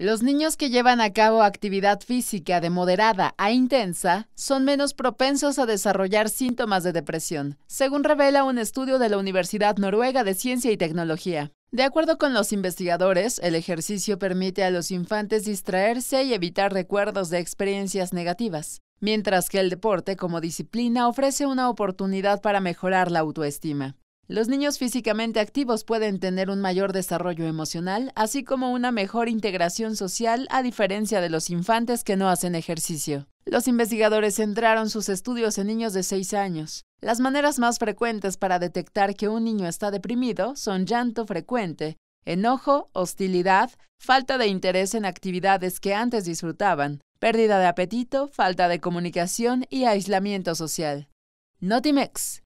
Los niños que llevan a cabo actividad física de moderada a intensa son menos propensos a desarrollar síntomas de depresión, según revela un estudio de la Universidad Noruega de Ciencia y Tecnología. De acuerdo con los investigadores, el ejercicio permite a los infantes distraerse y evitar recuerdos de experiencias negativas, mientras que el deporte como disciplina ofrece una oportunidad para mejorar la autoestima. Los niños físicamente activos pueden tener un mayor desarrollo emocional, así como una mejor integración social a diferencia de los infantes que no hacen ejercicio. Los investigadores centraron sus estudios en niños de 6 años. Las maneras más frecuentes para detectar que un niño está deprimido son llanto frecuente, enojo, hostilidad, falta de interés en actividades que antes disfrutaban, pérdida de apetito, falta de comunicación y aislamiento social. Notimex